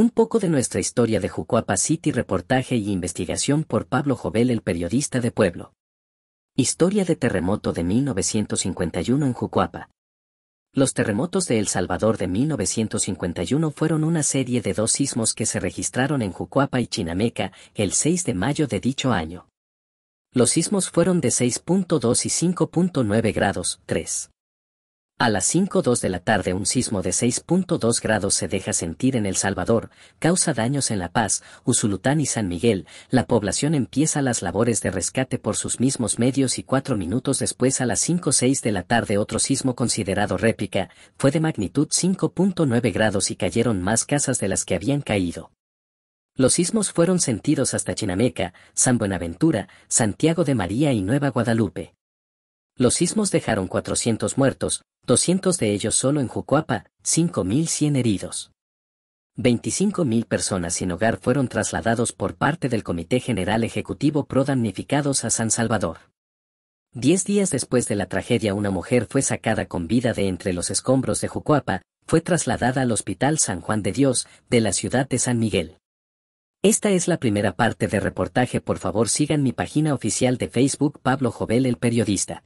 Un poco de nuestra historia de Jucuapa City reportaje y investigación por Pablo Jovel el periodista de Pueblo. Historia de terremoto de 1951 en Jucuapa. Los terremotos de El Salvador de 1951 fueron una serie de dos sismos que se registraron en Jucuapa y Chinameca el 6 de mayo de dicho año. Los sismos fueron de 6.2 y 5.9 grados 3. A las 5.02 de la tarde un sismo de 6.2 grados se deja sentir en El Salvador, causa daños en La Paz, Usulután y San Miguel, la población empieza las labores de rescate por sus mismos medios y cuatro minutos después a las 5.06 de la tarde otro sismo considerado réplica, fue de magnitud 5.9 grados y cayeron más casas de las que habían caído. Los sismos fueron sentidos hasta Chinameca, San Buenaventura, Santiago de María y Nueva Guadalupe. Los sismos dejaron 400 muertos, 200 de ellos solo en Jucuapa, 5.100 heridos. 25.000 personas sin hogar fueron trasladados por parte del Comité General Ejecutivo Pro Damnificados a San Salvador. Diez días después de la tragedia una mujer fue sacada con vida de entre los escombros de Jucuapa, fue trasladada al Hospital San Juan de Dios, de la ciudad de San Miguel. Esta es la primera parte de reportaje por favor sigan mi página oficial de Facebook Pablo Jovel el periodista.